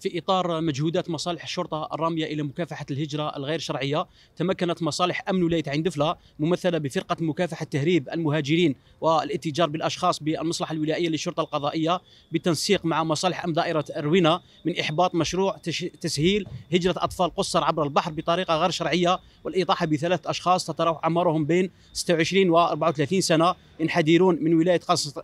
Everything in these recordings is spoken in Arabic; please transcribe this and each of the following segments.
في اطار مجهودات مصالح الشرطه الراميه الى مكافحه الهجره الغير شرعيه تمكنت مصالح امن ولايه عين دفله ممثله بفرقه مكافحه تهريب المهاجرين والاتجار بالاشخاص بالمصلحه الولائيه للشرطه القضائيه بالتنسيق مع مصالح امن دائره اروينا من احباط مشروع تسهيل هجره اطفال قصر عبر البحر بطريقه غير شرعيه والاطاحه بثلاث اشخاص تتراوح اعمارهم بين 26 و 34 سنه ينحدرون من ولايه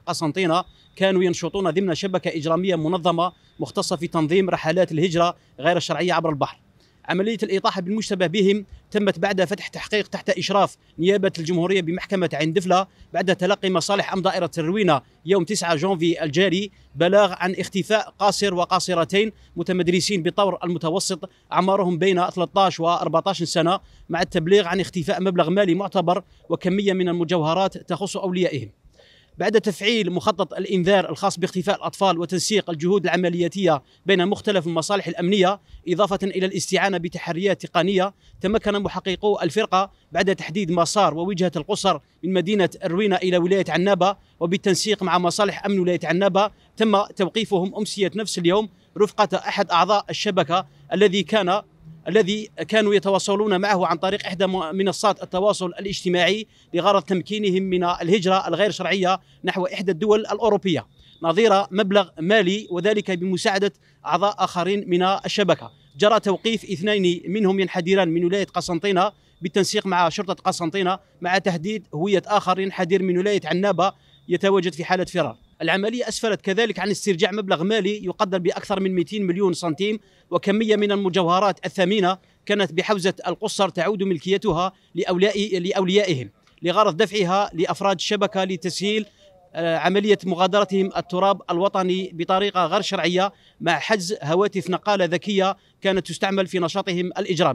قسنطينه كانوا ينشطون ضمن شبكه اجراميه منظمه مختصه في تنظيم رحلات حالات الهجرة غير الشرعية عبر البحر عملية الإطاحة بالمشتبه بهم تمت بعد فتح تحقيق تحت إشراف نيابة الجمهورية بمحكمة عين دفلة بعد تلقي مصالح أم دائرة الروينة يوم 9 جونفي الجاري بلاغ عن اختفاء قاصر وقاصرتين متمدرسين بطور المتوسط أعمارهم بين 13 و 14 سنة مع التبليغ عن اختفاء مبلغ مالي معتبر وكمية من المجوهرات تخص أوليائهم بعد تفعيل مخطط الإنذار الخاص باختفاء الأطفال وتنسيق الجهود العملياتية بين مختلف المصالح الأمنية إضافة إلى الاستعانة بتحريات تقنية تمكن محققو الفرقة بعد تحديد مسار ووجهة القصر من مدينة الروينة إلى ولاية عنابة وبالتنسيق مع مصالح أمن ولاية عنابة تم توقيفهم أمسية نفس اليوم رفقة أحد أعضاء الشبكة الذي كان الذي كانوا يتواصلون معه عن طريق إحدى منصات التواصل الاجتماعي لغرض تمكينهم من الهجرة الغير شرعية نحو إحدى الدول الأوروبية نظير مبلغ مالي وذلك بمساعدة أعضاء آخرين من الشبكة جرى توقيف اثنين منهم ينحدران من ولاية قسنطينة بالتنسيق مع شرطة قسنطينة مع تهديد هوية آخر ينحدر من ولاية عنابة يتواجد في حالة فرار العملية أسفرت كذلك عن استرجاع مبلغ مالي يقدر بأكثر من 200 مليون سنتيم وكمية من المجوهرات الثمينة كانت بحوزة القصر تعود ملكيتها لأوليائهم لغرض دفعها لأفراد الشبكة لتسهيل آه، عملية مغادرتهم التراب الوطني بطريقة غير شرعية مع حجز هواتف نقالة ذكية كانت تستعمل في نشاطهم الإجرامي